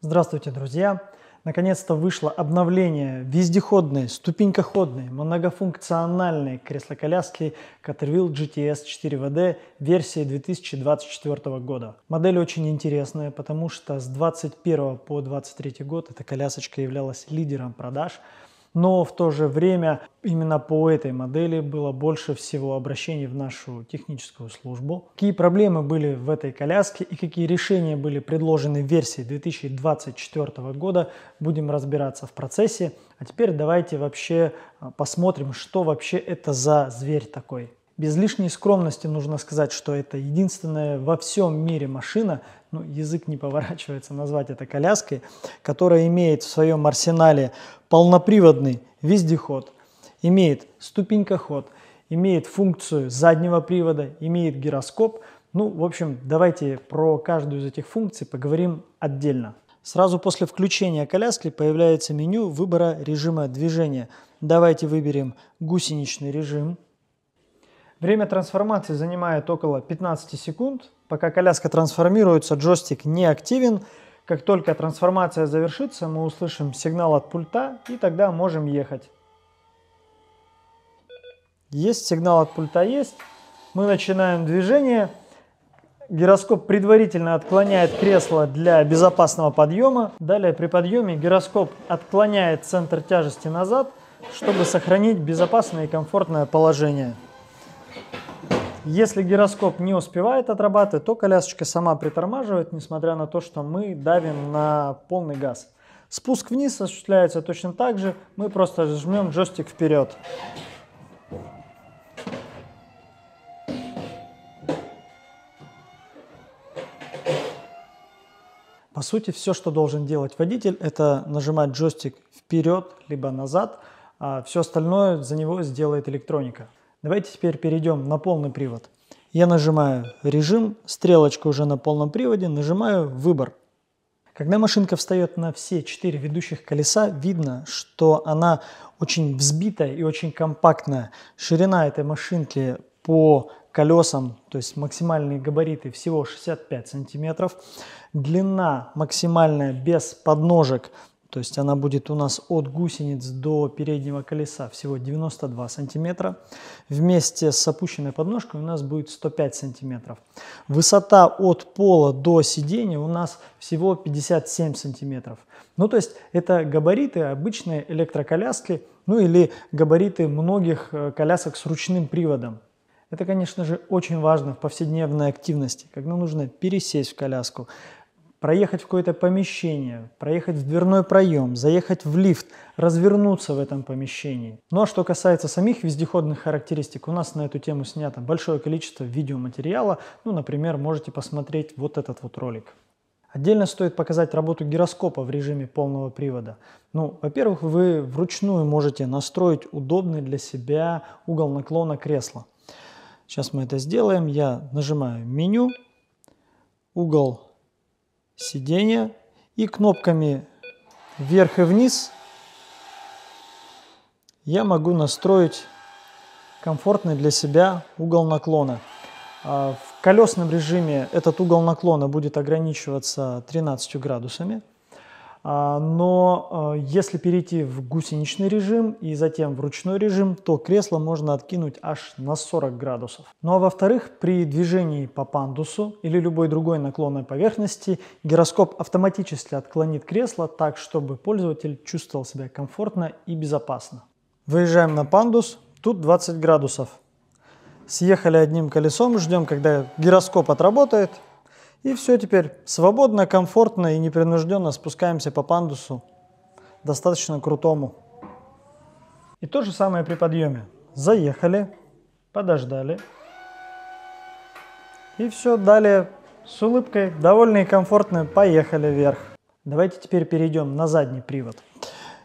Здравствуйте, друзья! Наконец-то вышло обновление вездеходной, ступенькоходной, многофункциональной кресло-коляски Caterville GTS 4 wd версии 2024 года. Модель очень интересная, потому что с 21 по 23 год эта колясочка являлась лидером продаж – но в то же время именно по этой модели было больше всего обращений в нашу техническую службу. Какие проблемы были в этой коляске и какие решения были предложены в версии 2024 года, будем разбираться в процессе. А теперь давайте вообще а, посмотрим, что вообще это за зверь такой. Без лишней скромности нужно сказать, что это единственная во всем мире машина, ну, язык не поворачивается назвать это коляской, которая имеет в своем арсенале полноприводный вездеход, имеет ступенькоход, имеет функцию заднего привода, имеет гироскоп. Ну, в общем, давайте про каждую из этих функций поговорим отдельно. Сразу после включения коляски появляется меню выбора режима движения. Давайте выберем гусеничный режим – Время трансформации занимает около 15 секунд. Пока коляска трансформируется, джойстик не активен. Как только трансформация завершится, мы услышим сигнал от пульта и тогда можем ехать. Есть, сигнал от пульта есть. Мы начинаем движение. Гироскоп предварительно отклоняет кресло для безопасного подъема. Далее при подъеме гироскоп отклоняет центр тяжести назад, чтобы сохранить безопасное и комфортное положение. Если гироскоп не успевает отрабатывать, то колясочка сама притормаживает, несмотря на то, что мы давим на полный газ. Спуск вниз осуществляется точно так же, мы просто жмем джойстик вперед. По сути, все, что должен делать водитель, это нажимать джойстик вперед либо назад, а все остальное за него сделает электроника. Давайте теперь перейдем на полный привод. Я нажимаю режим, стрелочка уже на полном приводе, нажимаю выбор. Когда машинка встает на все четыре ведущих колеса, видно, что она очень взбитая и очень компактная. Ширина этой машинки по колесам, то есть максимальные габариты всего 65 сантиметров. Длина максимальная без подножек то есть она будет у нас от гусениц до переднего колеса всего 92 сантиметра. Вместе с опущенной подножкой у нас будет 105 сантиметров. Высота от пола до сидения у нас всего 57 сантиметров. Ну то есть это габариты обычной электроколяски, ну или габариты многих э, колясок с ручным приводом. Это, конечно же, очень важно в повседневной активности, когда нужно пересесть в коляску, проехать в какое-то помещение, проехать в дверной проем, заехать в лифт, развернуться в этом помещении. Но ну, а что касается самих вездеходных характеристик, у нас на эту тему снято большое количество видеоматериала. Ну, например, можете посмотреть вот этот вот ролик. Отдельно стоит показать работу гироскопа в режиме полного привода. Ну, во-первых, вы вручную можете настроить удобный для себя угол наклона кресла. Сейчас мы это сделаем. Я нажимаю меню, угол сиденья и кнопками вверх и вниз я могу настроить комфортный для себя угол наклона. А, в колесном режиме этот угол наклона будет ограничиваться 13 градусами. А, но а, если перейти в гусеничный режим и затем в ручной режим, то кресло можно откинуть аж на 40 градусов. Ну а во-вторых, при движении по пандусу или любой другой наклонной поверхности гироскоп автоматически отклонит кресло так, чтобы пользователь чувствовал себя комфортно и безопасно. Выезжаем на пандус, тут 20 градусов. Съехали одним колесом, ждем, когда гироскоп отработает – и все теперь свободно, комфортно и непринужденно спускаемся по пандусу, достаточно крутому. И то же самое при подъеме. Заехали, подождали. И все, далее с улыбкой, довольны и комфортно, поехали вверх. Давайте теперь перейдем на задний привод.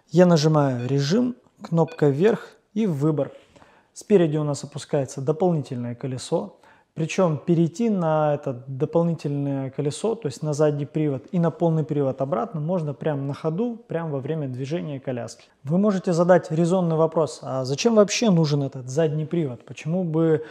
Я нажимаю режим, кнопка вверх и выбор. Спереди у нас опускается дополнительное колесо, причем перейти на это дополнительное колесо, то есть на задний привод и на полный привод обратно, можно прямо на ходу, прямо во время движения коляски. Вы можете задать резонный вопрос, а зачем вообще нужен этот задний привод? Почему бы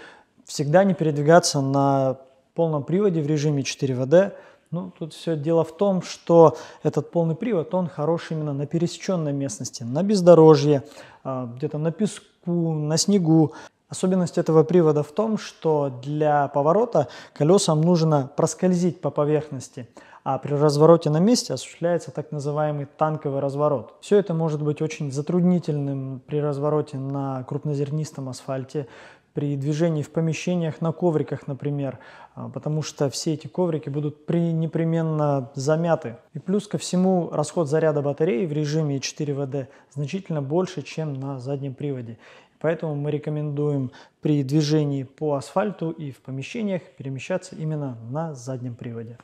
всегда не передвигаться на полном приводе в режиме 4WD? Ну, тут все дело в том, что этот полный привод, он хорош именно на пересеченной местности, на бездорожье, а, где-то на песку, на снегу. Особенность этого привода в том, что для поворота колесам нужно проскользить по поверхности, а при развороте на месте осуществляется так называемый танковый разворот. Все это может быть очень затруднительным при развороте на крупнозернистом асфальте, при движении в помещениях на ковриках, например, а, потому что все эти коврики будут при непременно замяты. И плюс ко всему расход заряда батареи в режиме 4 ВД значительно больше, чем на заднем приводе. Поэтому мы рекомендуем при движении по асфальту и в помещениях перемещаться именно на заднем приводе.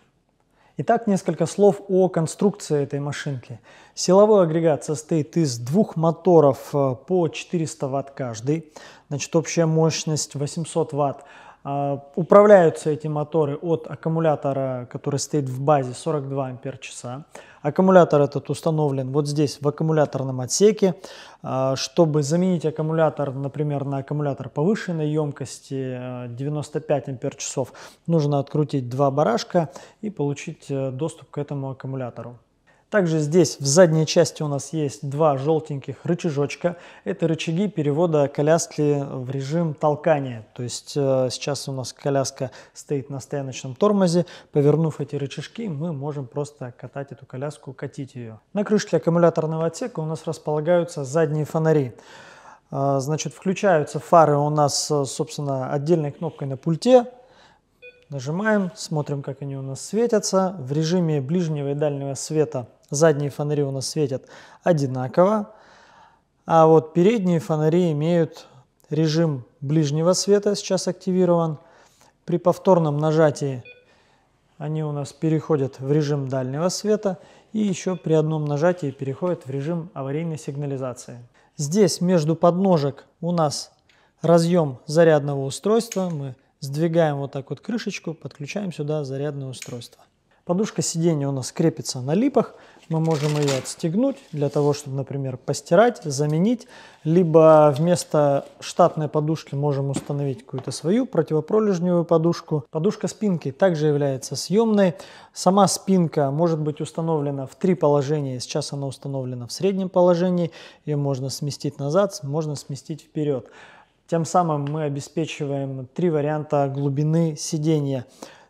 Итак, несколько слов о конструкции этой машинки. Силовой агрегат состоит из двух моторов э, по 400 Вт каждый. Значит, общая мощность 800 Вт. А, управляются эти моторы от аккумулятора, который стоит в базе 42 ампер часа. Аккумулятор этот установлен вот здесь в аккумуляторном отсеке. А, чтобы заменить аккумулятор, например, на аккумулятор повышенной емкости 95 э, ампер часов, нужно открутить два барашка и получить э, доступ к этому аккумулятору. Также здесь в задней части у нас есть два желтеньких рычажочка. Это рычаги перевода коляски в режим толкания. То есть э, сейчас у нас коляска стоит на стояночном тормозе. Повернув эти рычажки, мы можем просто катать эту коляску, катить ее. На крышке аккумуляторного отсека у нас располагаются задние фонари. Э, значит, включаются фары у нас, э, собственно, отдельной кнопкой на пульте. Нажимаем, смотрим, как они у нас светятся. В режиме ближнего и дальнего света – Задние фонари у нас светят одинаково, а вот передние фонари имеют режим ближнего света, сейчас активирован. При повторном нажатии они у нас переходят в режим дальнего света и еще при одном нажатии переходят в режим аварийной сигнализации. Здесь между подножек у нас разъем зарядного устройства. Мы сдвигаем вот так вот крышечку, подключаем сюда зарядное устройство. Подушка сиденья у нас крепится на липах, мы можем ее отстегнуть для того, чтобы, например, постирать, заменить, либо вместо штатной подушки можем установить какую-то свою противопролежневую подушку. Подушка спинки также является съемной. Сама спинка может быть установлена в три положения. Сейчас она установлена в среднем положении. Ее можно сместить назад, можно сместить вперед. Тем самым мы обеспечиваем три варианта глубины сидения.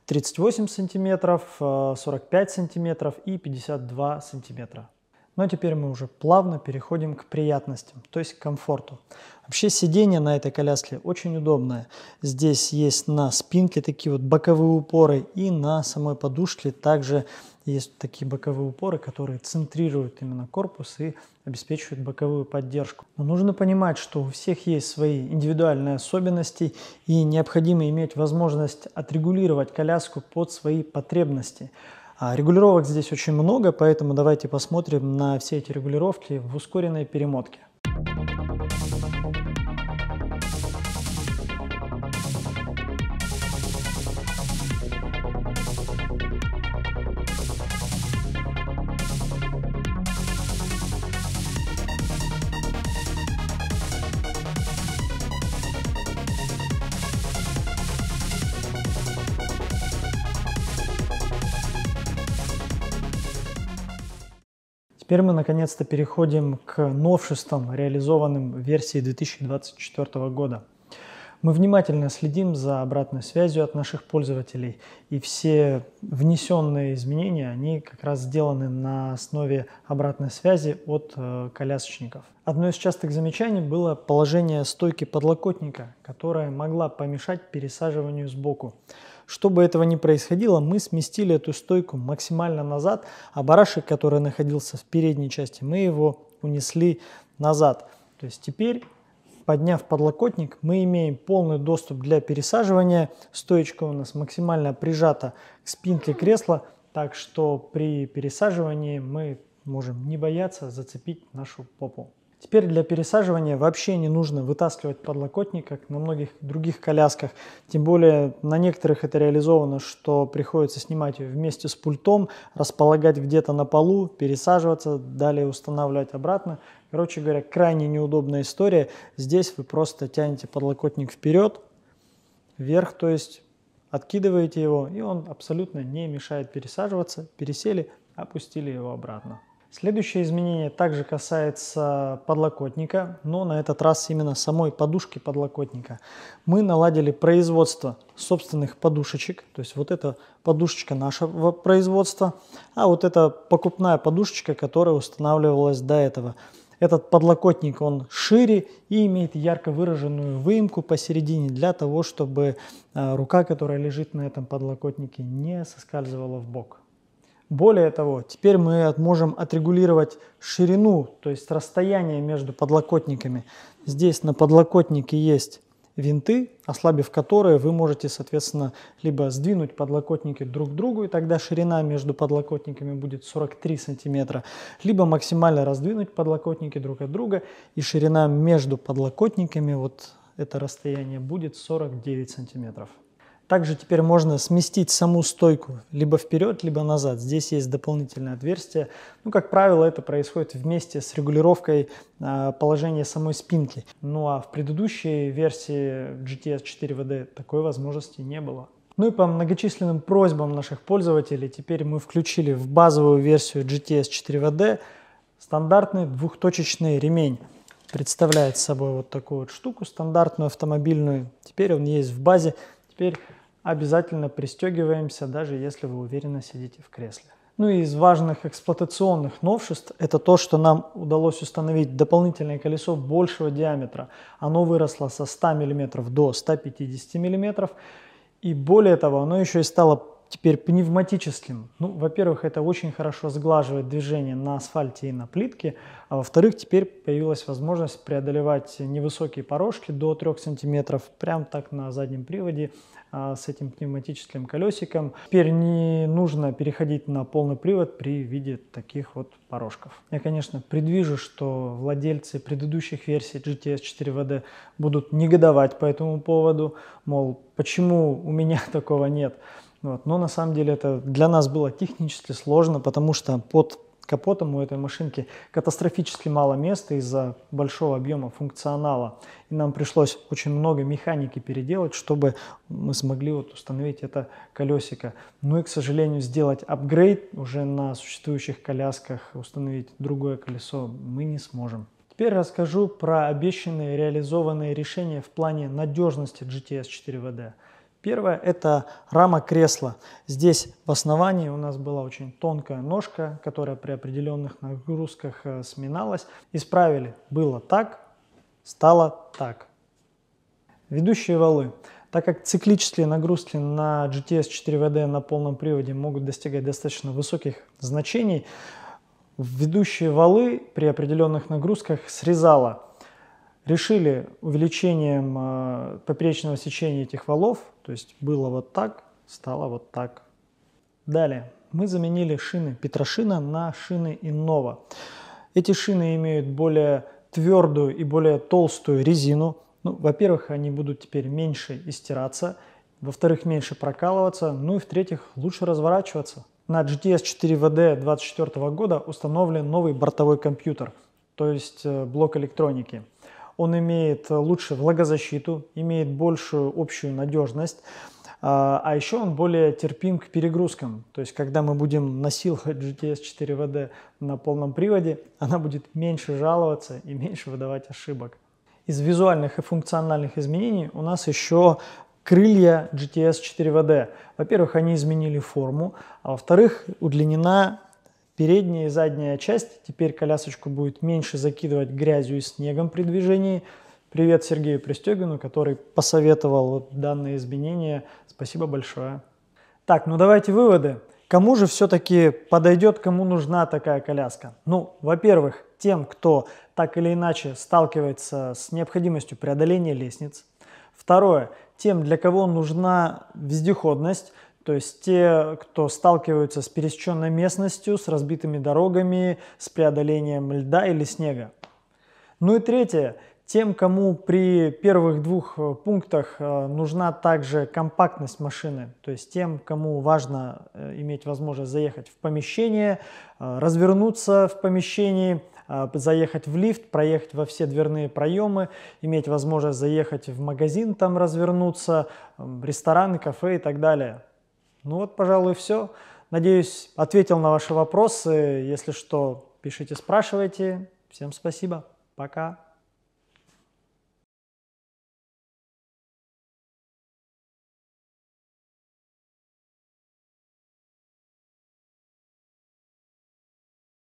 38 сантиметров, 45 э, сантиметров и 52 сантиметра. Но теперь мы уже плавно переходим к приятностям, то есть к комфорту. Вообще сиденье на этой коляске очень удобное. Здесь есть на спинке такие вот боковые упоры и на самой подушке также есть такие боковые упоры, которые центрируют именно корпус и обеспечивают боковую поддержку. Но нужно понимать, что у всех есть свои индивидуальные особенности и необходимо иметь возможность отрегулировать коляску под свои потребности. А регулировок здесь очень много, поэтому давайте посмотрим на все эти регулировки в ускоренной перемотке. Теперь мы наконец-то переходим к новшествам, реализованным в версии 2024 года. Мы внимательно следим за обратной связью от наших пользователей, и все внесенные изменения, они как раз сделаны на основе обратной связи от э, колясочников. Одно из частых замечаний было положение стойки подлокотника, которая могла помешать пересаживанию сбоку. Чтобы этого не происходило, мы сместили эту стойку максимально назад, а барашек, который находился в передней части, мы его унесли назад. То есть теперь, подняв подлокотник, мы имеем полный доступ для пересаживания. Стоечка у нас максимально прижата к спинке кресла, так что при пересаживании мы можем не бояться зацепить нашу попу. Теперь для пересаживания вообще не нужно вытаскивать подлокотник, как на многих других колясках. Тем более на некоторых это реализовано, что приходится снимать вместе с пультом, располагать где-то на полу, пересаживаться, далее устанавливать обратно. Короче говоря, крайне неудобная история. Здесь вы просто тянете подлокотник вперед, вверх, то есть откидываете его, и он абсолютно не мешает пересаживаться. Пересели, опустили его обратно. Следующее изменение также касается подлокотника, но на этот раз именно самой подушки подлокотника. Мы наладили производство собственных подушечек, то есть вот эта подушечка нашего производства, а вот эта покупная подушечка, которая устанавливалась до этого. Этот подлокотник, он шире и имеет ярко выраженную выемку посередине для того, чтобы э, рука, которая лежит на этом подлокотнике, не соскальзывала в бок. Более того, теперь мы можем отрегулировать ширину, то есть расстояние между подлокотниками. Здесь на подлокотнике есть винты, ослабив которые вы можете, соответственно, либо сдвинуть подлокотники друг к другу, и тогда ширина между подлокотниками будет 43 сантиметра, либо максимально раздвинуть подлокотники друг от друга, и ширина между подлокотниками, вот это расстояние будет 49 сантиметров. Также теперь можно сместить саму стойку либо вперед, либо назад. Здесь есть дополнительное отверстие. Ну, как правило, это происходит вместе с регулировкой э, положения самой спинки. Ну а в предыдущей версии GTS 4 wd такой возможности не было. Ну и по многочисленным просьбам наших пользователей теперь мы включили в базовую версию GTS 4 wd стандартный двухточечный ремень представляет собой вот такую вот штуку стандартную автомобильную. Теперь он есть в базе. Теперь Обязательно пристегиваемся, даже если вы уверенно сидите в кресле. Ну и из важных эксплуатационных новшеств это то, что нам удалось установить дополнительное колесо большего диаметра. Оно выросло со 100 мм до 150 мм. И более того, оно еще и стало теперь пневматическим. Ну, во-первых, это очень хорошо сглаживает движение на асфальте и на плитке, а во-вторых, теперь появилась возможность преодолевать невысокие порожки до 3 см прям так на заднем приводе а, с этим пневматическим колесиком. Теперь не нужно переходить на полный привод при виде таких вот порожков. Я, конечно, предвижу, что владельцы предыдущих версий GTS 4 wd будут негодовать по этому поводу, мол, почему у меня такого нет. Вот. Но на самом деле это для нас было технически сложно, потому что под капотом у этой машинки катастрофически мало места из-за большого объема функционала. И нам пришлось очень много механики переделать, чтобы мы смогли вот установить это колесико. Ну и, к сожалению, сделать апгрейд уже на существующих колясках, установить другое колесо мы не сможем. Теперь расскажу про обещанные реализованные решения в плане надежности GTS 4WD. Первое – это рама кресла. Здесь в основании у нас была очень тонкая ножка, которая при определенных нагрузках э, сминалась. Исправили. Было так, стало так. Ведущие валы. Так как циклические нагрузки на GTS 4VD на полном приводе могут достигать достаточно высоких значений, ведущие валы при определенных нагрузках срезала решили увеличением э, поперечного сечения этих валов, то есть было вот так, стало вот так. Далее мы заменили шины Петрошина на шины Иннова. Эти шины имеют более твердую и более толстую резину. Ну, во-первых, они будут теперь меньше истираться, во-вторых, меньше прокалываться, ну и в-третьих, лучше разворачиваться. На GTS 4VD 2024 года установлен новый бортовой компьютер, то есть э, блок электроники – он имеет э, лучше влагозащиту, имеет большую общую надежность, а, а еще он более терпим к перегрузкам. То есть, когда мы будем насиловать GTS 4 wd на полном приводе, она будет меньше жаловаться и меньше выдавать ошибок. Из визуальных и функциональных изменений у нас еще крылья GTS 4 wd Во-первых, они изменили форму, а во-вторых, удлинена Передняя и задняя часть теперь колясочку будет меньше закидывать грязью и снегом при движении. Привет Сергею Пристегину, который посоветовал вот данные изменения. Спасибо большое. Так, ну давайте выводы. Кому же все-таки подойдет, кому нужна такая коляска? Ну, во-первых, тем, кто так или иначе сталкивается с необходимостью преодоления лестниц. Второе, тем, для кого нужна вездеходность – то есть те, кто сталкиваются с пересеченной местностью, с разбитыми дорогами, с преодолением льда или снега. Ну и третье, тем, кому при первых двух э, пунктах э, нужна также компактность машины, то есть тем, кому важно э, иметь возможность заехать в помещение, развернуться в помещении, заехать в лифт, проехать во все дверные проемы, иметь возможность заехать в магазин, там развернуться, рестораны, кафе и так далее. Ну вот, пожалуй, все. Надеюсь, ответил на ваши вопросы. Если что, пишите, спрашивайте. Всем спасибо. Пока.